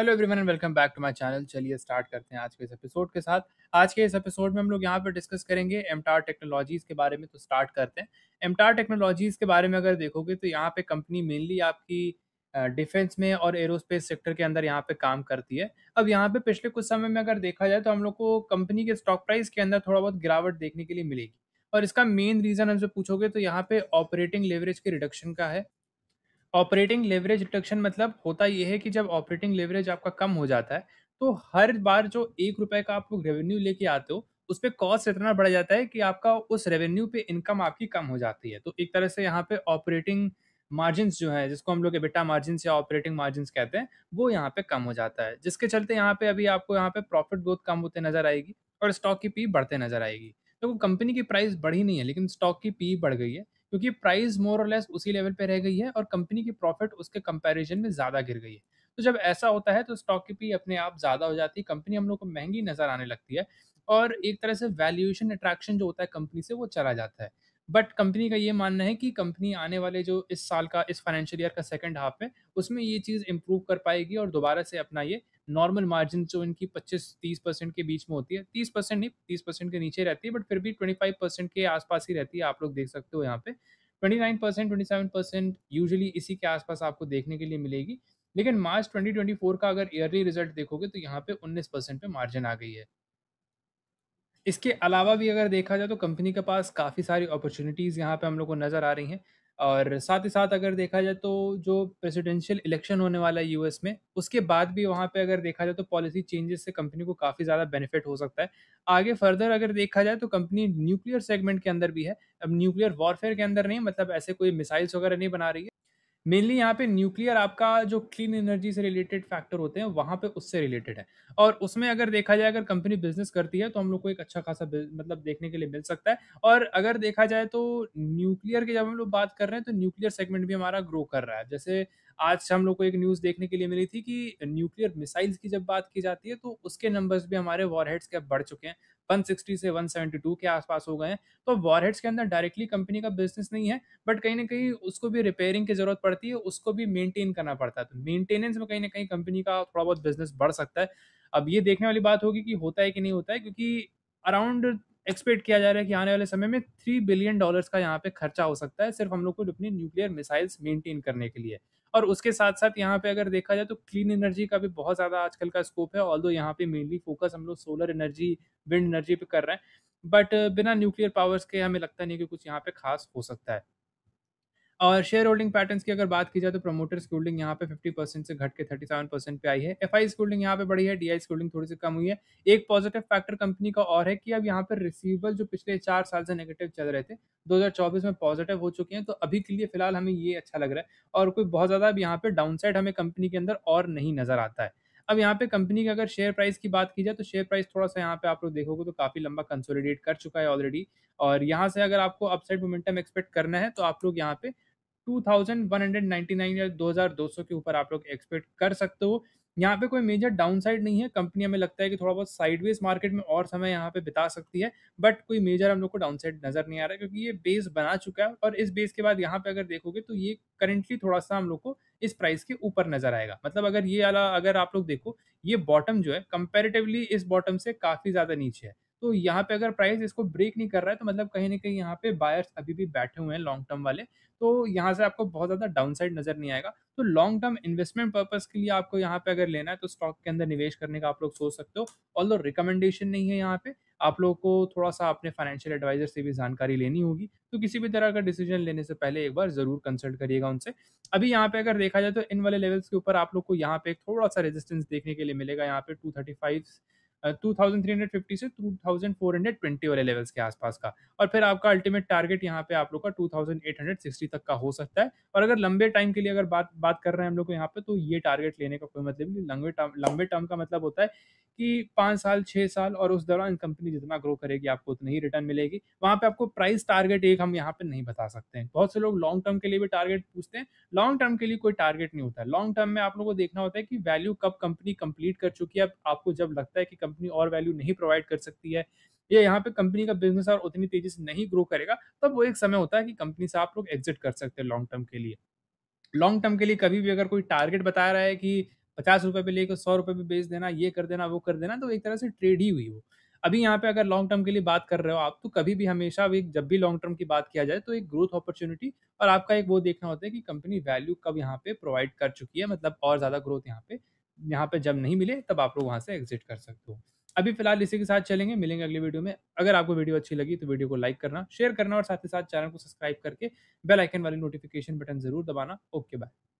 hello everyone and welcome back to my channel चलिए start करते हैं आज के इस एपिसोड के साथ आज के इस एपिसोड में हम लोग यहाँ पर डिस्कस करेंगे एमटार टेक्नोलॉजीज़ के बारे में तो स्टार्ट करते हैं एमटार टेक्नोलॉजीज़ के बारे में अगर देखोगे तो यहाँ पे कंपनी मेनली आपकी डिफेंस में और एरोस्पेस सेक्टर के अंदर यहाँ पे काम करती है अब यहाँ पे पिछले कुछ समय में अगर देखा जाए तो हम लोग को कंपनी के स्टॉक प्राइस के अंदर थोड़ा बहुत गिरावट देखने के लिए मिलेगी और इसका मेन रीज़न हमसे पूछोगे तो यहाँ पे ऑपरेटिंग लेवरेज के रिडक्शन का है ऑपरेटिंग लेवरेज रिडक्शन मतलब होता यह है कि जब ऑपरेटिंग लेवरेज आपका कम हो जाता है तो हर बार जो एक रुपए का आप लोग रेवेन्यू लेके आते हो उस पर कॉस्ट इतना बढ़ जाता है कि आपका उस रेवेन्यू पे इनकम आपकी कम हो जाती है तो एक तरह से यहाँ पे ऑपरेटिंग मार्जिन जो है जिसको हम लोग एबिटा मार्जिन या ऑपरेटिंग मार्जिन कहते हैं वो यहाँ पे कम हो जाता है जिसके चलते यहाँ पे अभी आपको यहाँ पे प्रॉफिट ग्रोथ कम होते नजर आएगी और स्टॉक की पी बढ़ते नजर आएगी तो कंपनी की प्राइस बढ़ी नहीं है लेकिन स्टॉक की पी बढ़ गई है क्योंकि प्राइस मोर और लेस उसी लेवल पे रह गई है और कंपनी की प्रॉफिट उसके कंपैरिजन में ज़्यादा गिर गई है तो जब ऐसा होता है तो स्टॉक की पी अपने आप ज़्यादा हो जाती है कंपनी हम लोग को महंगी नज़र आने लगती है और एक तरह से वैल्यूएशन अट्रैक्शन जो होता है कंपनी से वो चला जाता है बट कंपनी का ये मानना है कि कंपनी आने वाले जो इस साल का इस फाइनेंशियल ईयर का सेकेंड हाफ है उसमें ये चीज़ इम्प्रूव कर पाएगी और दोबारा से अपना ये नॉर्मल मार्जिन जो इनकी 25-30 परसेंट के बीच में होती है 30 परसेंट नहीं 30 परसेंट के नीचे रहती है बट फिर भी 25 परसेंट के आसपास ही रहती है आप लोग देख सकते हो यहाँ पे 29 परसेंट ट्वेंटी परसेंट यूजली इसी के आसपास आपको देखने के लिए मिलेगी लेकिन मार्च 2024 का अगर ईयरली रिजल्ट देखोगे तो यहाँ पे 19 परसेंट पे मार्जिन आ गई है इसके अलावा भी अगर देखा जाए तो कंपनी के पास काफ़ी सारी अपॉर्चुनिटीज़ यहाँ पे हम लोग को नज़र आ रही हैं और साथ ही साथ अगर देखा जाए तो जो प्रेसिडेंशियल इलेक्शन होने वाला है यूएस में उसके बाद भी वहाँ पे अगर देखा जाए तो पॉलिसी चेंजेस से कंपनी को काफ़ी ज़्यादा बेनिफिट हो सकता है आगे फर्दर अगर देखा जाए तो कंपनी न्यूक्लियर सेगमेंट के अंदर भी है अब न्यूक्लियर वॉरफेयर के अंदर नहीं मतलब ऐसे कोई मिसाइल्स वगैरह नहीं बना रही है मेनली यहाँ पे न्यूक्लियर आपका जो क्लीन एनर्जी से रिलेटेड फैक्टर होते हैं वहाँ पे उससे रिलेटेड है और उसमें अगर देखा जाए अगर कंपनी बिजनेस करती है तो हम लोग को एक अच्छा खासा मतलब देखने के लिए मिल सकता है और अगर देखा जाए तो न्यूक्लियर की जब हम लोग बात कर रहे हैं तो न्यूक्लियर सेगमेंट भी हमारा ग्रो कर रहा है जैसे आज हम लोग को एक न्यूज़ देखने के लिए मिली थी कि न्यूक्लियर मिसाइल्स की जब बात की जाती है तो उसके नंबर्स भी हमारे वॉरहेड्स के बढ़ चुके हैं 160 से 172 के आसपास हो गए हैं तो वॉरहेड्स के अंदर डायरेक्टली कंपनी का बिजनेस नहीं है बट कहीं ना कहीं उसको भी रिपेयरिंग की जरूरत पड़ती है उसको भी मेंटेन करना पड़ता है तो मेंटेनेंस में कहीं ना कहीं कंपनी का थोड़ा बहुत बिजनेस बढ़ सकता है अब ये देखने वाली बात होगी कि होता है कि नहीं होता है क्योंकि अराउंड एक्सपेक्ट किया जा रहा है कि आने वाले समय में थ्री बिलियन डॉलर्स का यहाँ पे खर्चा हो सकता है सिर्फ हम लोग को अपनी न्यूक्लियर मिसाइल्स मेंटेन करने के लिए और उसके साथ साथ यहाँ पे अगर देखा जाए तो क्लीन एनर्जी का भी बहुत ज़्यादा आजकल का स्कोप है ऑल यहाँ पे मेनली फोकस हम लोग सोलर एनर्जी विंड एनर्जी पे कर रहे हैं बट बिना न्यूक्लियर पावर्स के हमें लगता नहीं कि कुछ यहाँ पे खास हो सकता है और शेयर होल्डिंग पैटर्न्स की अगर बात की जाए तो प्रमोटर्स की होल्डिंग यहाँ पे 50 परसेंट से घट के 37 परसेंट पे आई है एफ आई होल्डिंग यहाँ पे बढ़ी है डी आई होल्डिंग थोड़ी सी कम हुई है एक पॉजिटिव फैक्टर कंपनी का और है कि अब यहाँ पर रिसीवेबल जो पिछले चार साल से नेगेटिव चल रहे थे चौबीस में पॉजिटिव हो चुके हैं तो अभी के लिए फिलहाल हमें ये अच्छा लग रहा है और कोई बहुत ज़्यादा अब यहाँ पर डाउन हमें कंपनी के अंदर और नहीं नज़र आता है अब यहाँ पे कंपनी की अगर शेयर प्राइस की बात की जाए तो शेयर प्राइस थोड़ा सा यहाँ पे आप लोग देखोगे तो काफी लंबा कंसोलिडेट कर चुका है ऑलरेडी और यहाँ से अगर आपको अपसाइड मोमेंटम एक्सपेक्ट करना है तो आप लोग यहाँ पे 2199 या 2200 के ऊपर आप लोग एक्सपेक्ट कर सकते हो यहाँ पे कोई मेजर डाउन साइड नहीं है कंपनी हमें लगता है कि थोड़ा बहुत साइडवेज मार्केट में और समय यहाँ पे बिता सकती है बट कोई मेजर हम लोग को डाउन साइड नजर नहीं आ रहा है क्योंकि ये बेस बना चुका है और इस बेस के बाद यहाँ पे अगर देखोगे तो ये करेंटली थोड़ा सा हम लोग को इस प्राइस के ऊपर नजर आएगा मतलब अगर ये अला अगर आप लोग देखो ये बॉटम जो है कंपेरेटिवली इस बॉटम से काफी ज्यादा नीचे है तो यहाँ पे अगर प्राइस इसको ब्रेक नहीं कर रहा है तो मतलब कहीं ना कहीं यहाँ पे बायर्स अभी भी बैठे हुए हैं लॉन्ग टर्म वाले तो यहाँ से आपको बहुत ज़्यादा डाउनसाइड नज़र नहीं आएगा तो लॉन्ग टर्म इन्वेस्टमेंट पर्पज़ के लिए आपको यहाँ पे अगर लेना है तो स्टॉक के अंदर निवेश करने का आप लोग सोच सकते हो ऑल रिकमेंडेशन नहीं है यहाँ पे आप लोगों को थोड़ा सा अपने फाइनेंशियल एडवाइजर से भी जानकारी लेनी होगी तो किसी भी तरह का डिसीजन लेने से पहले एक बार ज़रूर कंसल्ट करिएगा उनसे अभी यहाँ पे अगर देखा जाए तो इन वाले लेवल्स के ऊपर आप लोग को यहाँ पे थोड़ा सा रेजिस्टेंस देखने के लिए मिलेगा यहाँ पे टू थर्टी फाइव 2350 से 2420 वाले लेवल्स के आसपास का और फिर आपका अल्टीमेट टारगेट यहाँ पे आप लोग का 2860 तक का हो सकता है और अगर लंबे टाइम के लिए अगर बात बात कर रहे हैं हम लोग को यहाँ पे तो ये टारगेट लेने का कोई मतलब नहीं लंबे टर्म लंबे टर्म का मतलब होता है कि पाँच साल छः साल और उस दौरान कंपनी जितना ग्रो करेगी आपको उतनी ही रिटर्न मिलेगी वहाँ पे आपको प्राइस टारगेट एक हम यहाँ पे नहीं बता सकते हैं बहुत से लोग लॉन्ग टर्म के लिए भी टारगेट पूछते हैं लॉन्ग टर्म के लिए कोई टारगेट नहीं होता है लॉन्ग टर्म में आप लोगों को देखना होता है कि वैल्यू कब कंपनी कंप्लीट कर चुकी है आपको जब लगता है कि कंपनी कंपनी और वैल्यू नहीं प्रोवाइड कर सकती है या यहाँ पे कंपनी का बिजनेस और उतनी तेजी से नहीं ग्रो करेगा तब वो एक समय होता है कि कंपनी से आप लोग एग्जिट कर सकते हैं लॉन्ग टर्म के लिए लॉन्ग टर्म के लिए कभी भी अगर कोई टारगेट बता रहा है कि पचास रुपये पे लेकर सौ रुपये पे बेच देना ये कर देना वो कर देना तो एक तरह से ट्रेड ही हुई वो अभी यहाँ पे अगर लॉन्ग टर्म के लिए बात कर रहे हो आप तो कभी भी हमेशा भी जब भी लॉन्ग टर्म की बात किया जाए तो एक ग्रोथ अपॉर्चुनिटी और आपका एक वो देखना होता है कि कंपनी वैल्यू कब यहाँ पे प्रोवाइड कर चुकी है मतलब और ज़्यादा ग्रोथ यहाँ पे यहाँ पे जब नहीं मिले तब आप लोग वहाँ से एग्जिट कर सकते हो अभी फिलहाल इसी के साथ चलेंगे मिलेंगे अगले वीडियो में अगर आपको वीडियो अच्छी लगी तो वीडियो को लाइक करना शेयर करना और साथ ही साथ चैनल को सब्सक्राइब करके बेल आइकन वाली नोटिफिकेशन बटन जरूर दबाना ओके बाय